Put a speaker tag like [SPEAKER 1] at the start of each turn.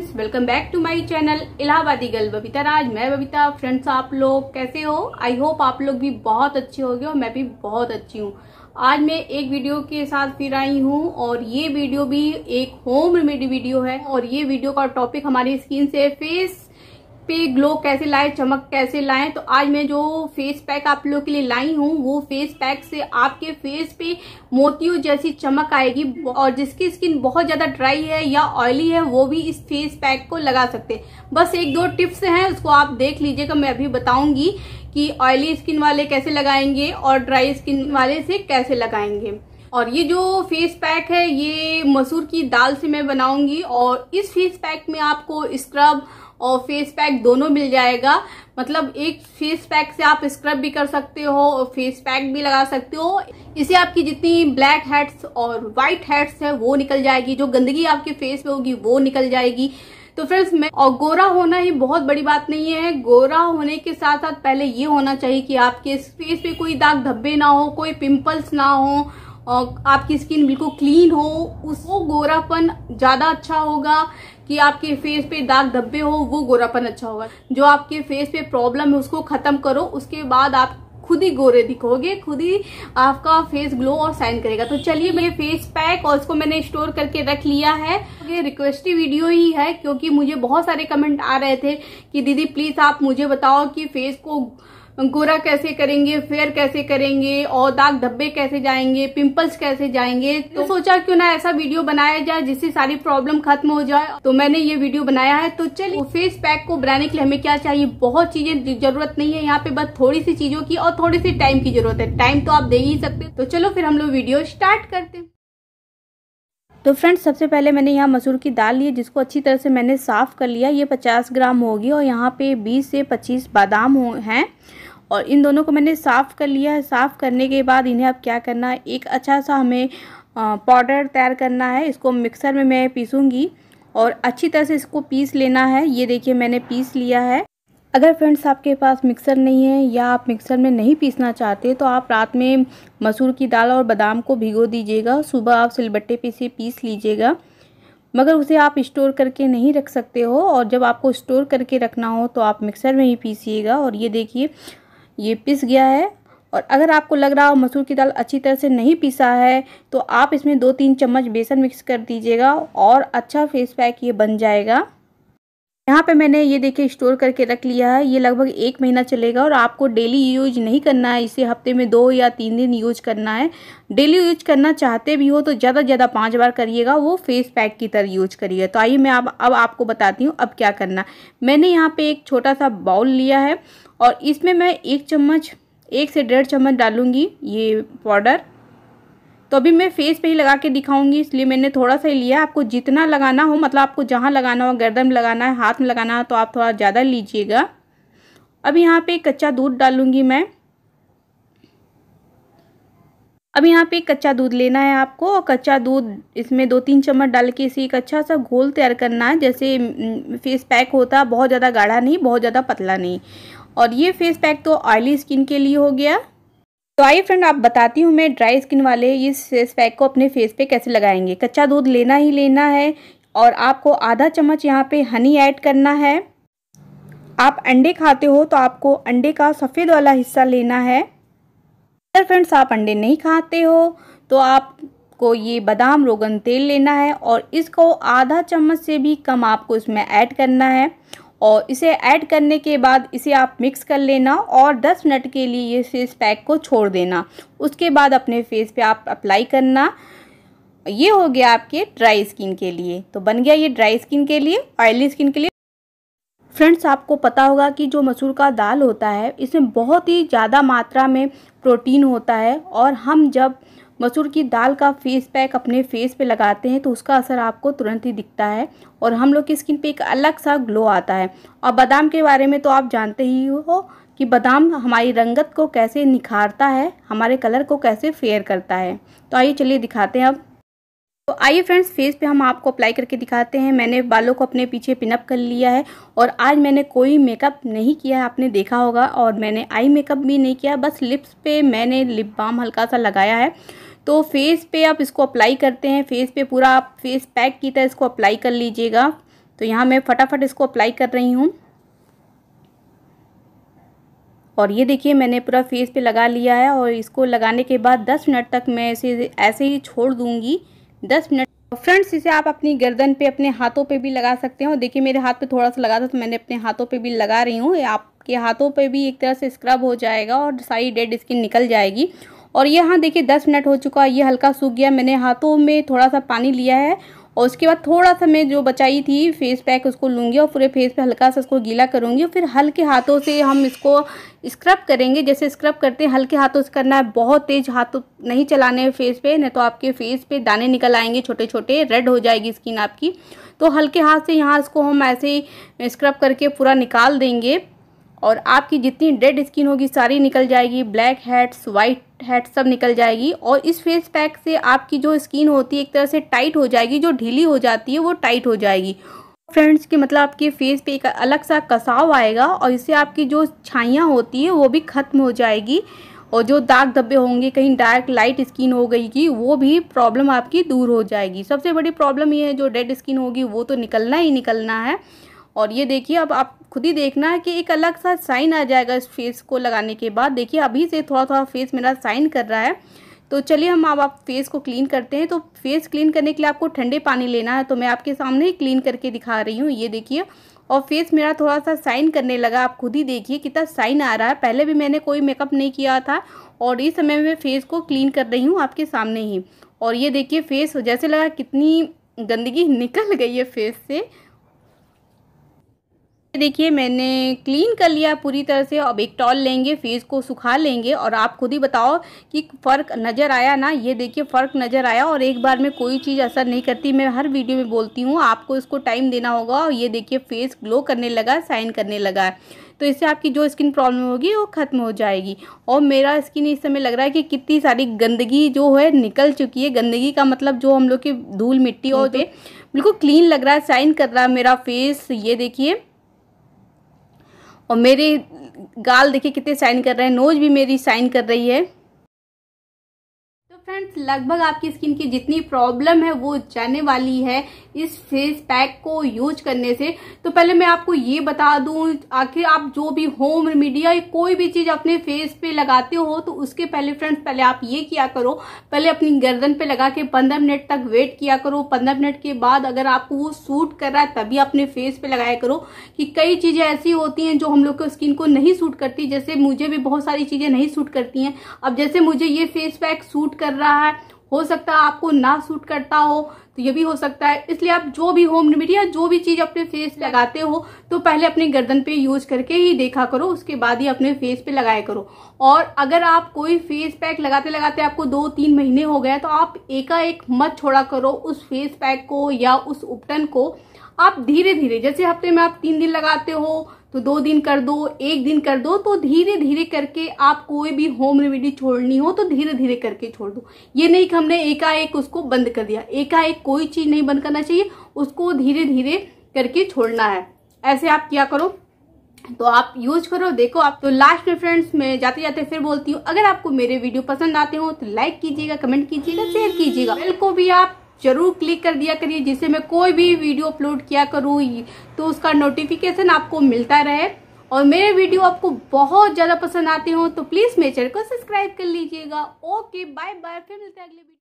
[SPEAKER 1] friends welcome back to my channel Allahabadi girl Babita Raj मैं Babita friends आप लोग कैसे हो आई होप आप लोग भी बहुत अच्छे गए और मैं भी बहुत अच्छी हूँ आज मैं एक वीडियो के साथ फिर आई हूँ और ये वीडियो भी एक होम रेमेडी वीडियो है और ये वीडियो का टॉपिक हमारी स्किन से फेस पे ग्लो कैसे लाए चमक कैसे लाए तो आज मैं जो फेस पैक आप लोगों के लिए लाई हूँ वो फेस पैक से आपके फेस पे मोतियों जैसी चमक आएगी और जिसकी स्किन बहुत ज़्यादा ड्राई है या ऑयली है वो भी इस फेस पैक को लगा सकते हैं बस एक दो टिप्स हैं उसको आप देख लीजिएगा मैं अभी बताऊंगी कि ऑयली स्किन वाले कैसे लगाएंगे और ड्राई स्किन वाले से कैसे लगाएंगे और ये जो फेस पैक है ये मसूर की दाल से मैं बनाऊंगी और इस फेस पैक में आपको स्क्रब और फेस पैक दोनों मिल जाएगा मतलब एक फेस पैक से आप स्क्रब भी कर सकते हो और फेस पैक भी लगा सकते हो इसे आपकी जितनी ब्लैक हेड्स और वाइट हेड्स है वो निकल जाएगी जो गंदगी आपके फेस में होगी वो निकल जाएगी तो फ्रेंड्स मैं और गोरा होना ही बहुत बड़ी बात नहीं है गोरा होने के साथ साथ पहले ये होना चाहिए कि आपके फेस पे कोई दाग धब्बे ना हो कोई पिंपल्स ना हो आपकी स्किन बिल्कुल क्लीन हो उस वो गोरापन ज़्यादा अच्छा होगा कि आपके फेस पे दाग धब्बे हो वो गोरापन अच्छा होगा जो आपके फेस पे प्रॉब्लम है उसको ख़त्म करो उसके बाद आप खुद ही गोरे दिखोगे खुद ही आपका फेस ग्लो और साइन करेगा तो चलिए मेरे फेस पैक और इसको मैंने स्टोर करके रख लिया है ये रिक्वेस्टी वीडियो ही है क्योंकि मुझे बहुत सारे कमेंट आ रहे थे कि दीदी प्लीज़ आप मुझे बताओ कि फेस को गोरा कैसे करेंगे फेयर कैसे करेंगे और दाग धब्बे कैसे जाएंगे पिंपल्स कैसे जाएंगे तो सोचा क्यों ना ऐसा वीडियो बनाया जाए जिससे सारी प्रॉब्लम खत्म हो जाए तो मैंने ये वीडियो बनाया है तो चलिए फेस पैक को बनाने के लिए हमें क्या चाहिए बहुत चीजें जरूरत नहीं है यहाँ पे बस थोड़ी सी चीजों की और थोड़ी सी टाइम की जरूरत है टाइम तो आप दे ही सकते तो चलो फिर हम लोग वीडियो स्टार्ट करते हैं तो फ्रेंड्स सबसे पहले मैंने यहाँ मसूर की दाल ली जिसको अच्छी तरह से मैंने साफ़ कर लिया ये 50 ग्राम होगी और यहाँ पे 20 से 25 बादाम हैं और इन दोनों को मैंने साफ़ कर लिया है साफ़ करने के बाद इन्हें अब क्या करना है एक अच्छा सा हमें पाउडर तैयार करना है इसको मिक्सर में मैं पीसूँगी और अच्छी तरह से इसको पीस लेना है ये देखिए मैंने पीस लिया है अगर फ्रेंड्स आपके पास मिक्सर नहीं है या आप मिक्सर में नहीं पीसना चाहते तो आप रात में मसूर की दाल और बादाम को भिगो दीजिएगा सुबह आप सिलबट्टे पे से पीस लीजिएगा मगर उसे आप स्टोर करके नहीं रख सकते हो और जब आपको स्टोर करके रखना हो तो आप मिक्सर में ही पीसिएगा और ये देखिए ये पिस गया है और अगर आपको लग रहा हो मसूर की दाल अच्छी तरह से नहीं पिसा है तो आप इसमें दो तीन चम्मच बेसन मिक्स कर दीजिएगा और अच्छा फेस पैक ये बन जाएगा यहाँ पे मैंने ये देखिए स्टोर करके रख लिया है ये लगभग एक महीना चलेगा और आपको डेली यूज नहीं करना है इसे हफ्ते में दो या तीन दिन यूज करना है डेली यूज करना चाहते भी हो तो ज़्यादा ज़्यादा पाँच बार करिएगा वो फेस पैक की तरह यूज करिएगा तो आइए मैं आप अब आपको बताती हूँ अब क्या करना मैंने यहाँ पर एक छोटा सा बाउल लिया है और इसमें मैं एक चम्मच एक से डेढ़ चम्मच डालूँगी ये पाउडर तो अभी मैं फेस पे ही लगा के दिखाऊंगी इसलिए मैंने थोड़ा सा ही लिया आपको जितना लगाना हो मतलब आपको जहाँ लगाना हो गर्दन में लगाना है हाथ में लगाना हो तो आप थोड़ा ज़्यादा लीजिएगा अब यहाँ पे कच्चा दूध डालूंगी मैं अब यहाँ पे कच्चा दूध लेना है आपको और कच्चा दूध इसमें दो तीन चम्मच डाल के इसे एक अच्छा सा घोल तैयार करना है जैसे फेस पैक होता बहुत ज़्यादा गाढ़ा नहीं बहुत ज़्यादा पतला नहीं और ये फेस पैक तो ऑयली स्किन के लिए हो गया तो आइए फ्रेंड आप बताती हूँ मैं ड्राई स्किन वाले इस फेस पैक को अपने फेस पे कैसे लगाएंगे कच्चा दूध लेना ही लेना है और आपको आधा चम्मच यहाँ पे हनी ऐड करना है आप अंडे खाते हो तो आपको अंडे का सफ़ेद वाला हिस्सा लेना है अगर फ्रेंड्स आप अंडे नहीं खाते हो तो आपको ये बादाम रोगन तेल लेना है और इसको आधा चम्मच से भी कम आपको इसमें ऐड करना है और इसे ऐड करने के बाद इसे आप मिक्स कर लेना और 10 मिनट के लिए ये फेस पैक को छोड़ देना उसके बाद अपने फेस पे आप अप्लाई करना ये हो गया आपके ड्राई स्किन के लिए तो बन गया ये ड्राई स्किन के लिए ऑयली स्किन के लिए फ्रेंड्स आपको पता होगा कि जो मसूर का दाल होता है इसमें बहुत ही ज़्यादा मात्रा में प्रोटीन होता है और हम जब मसूर की दाल का फेस पैक अपने फेस पे लगाते हैं तो उसका असर आपको तुरंत ही दिखता है और हम लोग की स्किन पे एक अलग सा ग्लो आता है और बादाम के बारे में तो आप जानते ही हो कि बादाम हमारी रंगत को कैसे निखारता है हमारे कलर को कैसे फेयर करता है तो आइए चलिए दिखाते हैं अब तो आइए फ्रेंड्स फेस पे हम आपको अप्लाई करके दिखाते हैं मैंने बालों को अपने पीछे पिनअप कर लिया है और आज मैंने कोई मेकअप नहीं किया है आपने देखा होगा और मैंने आई मेकअप भी नहीं किया बस लिप्स पे मैंने लिप बाम हल्का सा लगाया है तो फेस पे आप इसको अप्लाई करते हैं फेस पे पूरा आप फेस पैक की तरह इसको अप्लाई कर लीजिएगा तो यहाँ मैं फटाफट इसको अप्लाई कर रही हूँ और ये देखिए मैंने पूरा फेस पे लगा लिया है और इसको लगाने के बाद दस मिनट तक मैं इसे ऐसे ही छोड़ दूँगी दस मिनट फ्रेंड्स इसे आप अपनी गर्दन पे अपने हाथों पे भी लगा सकते हैं और देखिए मेरे हाथ पे थोड़ा सा लगा था तो मैंने अपने हाथों पे भी लगा रही हूँ आपके हाथों पे भी एक तरह से स्क्रब हो जाएगा और सारी डेड स्किन निकल जाएगी और ये हाँ देखिए दस मिनट हो चुका है ये हल्का सूख गया मैंने हाथों में थोड़ा सा पानी लिया है और उसके बाद थोड़ा सा मैं जो बचाई थी फेस पैक उसको लूँगी और पूरे फेस पे हल्का सा उसको गीला करूँगी और फिर हल्के हाथों से हम इसको स्क्रब करेंगे जैसे स्क्रब करते हैं हल्के हाथों से करना है बहुत तेज़ हाथों नहीं चलाने हैं फेस पे नहीं तो आपके फेस पे दाने निकल आएंगे छोटे छोटे रेड हो जाएगी स्किन आपकी तो हल्के हाथ से यहाँ इसको हम ऐसे ही स्क्रब करके पूरा निकाल देंगे और आपकी जितनी डेड स्किन होगी सारी निकल जाएगी ब्लैक हेड्स वाइट हेड सब निकल जाएगी और इस फेस पैक से आपकी जो स्किन होती है एक तरह से टाइट हो जाएगी जो ढीली हो जाती है वो टाइट हो जाएगी फ्रेंड्स के मतलब आपके फेस पे एक अलग सा कसाव आएगा और इससे आपकी जो छाइयाँ होती है वो भी ख़त्म हो जाएगी और जो दाग धब्बे होंगे कहीं डार्क लाइट स्किन हो गई कि वो भी प्रॉब्लम आपकी दूर हो जाएगी सबसे बड़ी प्रॉब्लम ये है जो डेड स्किन होगी वो तो निकलना ही निकलना है और ये देखिए अब आप खुद ही देखना है कि एक अलग सा साइन आ जाएगा इस फेस को लगाने के बाद देखिए अभी से थोड़ा थोड़ा फेस मेरा साइन कर रहा है तो चलिए हम अब आप फेस को क्लीन करते हैं तो फेस क्लीन करने के लिए आपको ठंडे पानी लेना है तो मैं आपके सामने ही क्लीन करके दिखा रही हूँ ये देखिए और फेस मेरा थोड़ा सा साइन करने लगा आप खुद ही देखिए कितना साइन आ रहा है पहले भी मैंने कोई मेकअप नहीं किया था और इस समय मैं फेस को क्लीन कर रही हूँ आपके सामने ही और ये देखिए फेस जैसे लगा कितनी गंदगी निकल गई है फेस से देखिए मैंने क्लीन कर लिया पूरी तरह से अब एक टॉल लेंगे फेस को सुखा लेंगे और आप खुद ही बताओ कि फ़र्क नज़र आया ना ये देखिए फ़र्क नज़र आया और एक बार में कोई चीज़ असर नहीं करती मैं हर वीडियो में बोलती हूँ आपको इसको टाइम देना होगा और ये देखिए फेस ग्लो करने लगा साइन करने लगा तो इससे आपकी जो स्किन प्रॉब्लम होगी वो ख़त्म हो जाएगी और मेरा स्किन इस समय लग रहा है कि कितनी सारी गंदगी जो है निकल चुकी है गंदगी का मतलब जो हम लोग की धूल मिट्टी और बिल्कुल क्लीन लग रहा है साइन कर रहा है मेरा फेस ये देखिए और मेरे गाल देखिए कितने साइन कर रहे हैं नोज भी मेरी साइन कर रही है तो फ्रेंड्स लगभग आपकी स्किन की जितनी प्रॉब्लम है वो जाने वाली है इस फेस पैक को यूज करने से तो पहले मैं आपको ये बता दूं आखिर आप जो भी होम रेमिडी या कोई भी चीज अपने फेस पे लगाते हो तो उसके पहले फ्रेंड्स पहले आप ये किया करो पहले अपनी गर्दन पे लगा के पंद्रह मिनट तक वेट किया करो पंद्रह मिनट के बाद अगर आपको वो सूट कर रहा है तभी अपने फेस पे लगाया करो कि कई चीजें ऐसी होती हैं जो हम लोग के स्किन को नहीं सूट करती जैसे मुझे भी बहुत सारी चीजें नहीं सूट करती हैं अब जैसे मुझे ये फेस पैक सूट कर रहा है हो सकता है आपको ना सूट करता हो तो ये भी हो सकता है इसलिए आप जो भी होम रेमेडी या जो भी चीज अपने फेस पे लगाते हो तो पहले अपने गर्दन पे यूज करके ही देखा करो उसके बाद ही अपने फेस पे लगाया करो और अगर आप कोई फेस पैक लगाते लगाते आपको दो तीन महीने हो गए तो आप एकाएक मत छोड़ा करो उस फेस पैक को या उस उपटन को आप धीरे धीरे जैसे हफ्ते में आप तीन दिन लगाते हो तो दो दिन कर दो एक दिन कर दो तो धीरे धीरे करके आप कोई भी होम रेमेडी छोड़नी हो तो धीरे धीरे करके छोड़ दो ये नहीं कि हमने एकाएक उसको बंद कर दिया एकाएक कोई चीज़ नहीं बंद करना चाहिए उसको धीरे धीरे करके छोड़ना है ऐसे आप क्या करो तो आप यूज करो देखो आप तो लास्ट में फ्रेंड्स मैं जाते जाते फिर बोलती हूँ अगर आपको मेरे वीडियो पसंद आते हो तो लाइक कीजिएगा कमेंट कीजिएगा शेयर कीजिएगा बिल्कुल भी आप जरूर क्लिक कर दिया करिए जिससे मैं कोई भी वीडियो अपलोड किया करूँ तो उसका नोटिफिकेशन आपको मिलता रहे और मेरे वीडियो आपको बहुत ज़्यादा पसंद आते हो तो प्लीज़ मेरे चैनल को सब्सक्राइब कर लीजिएगा ओके बाय बाय फिर मिलते हैं अगले वीडियो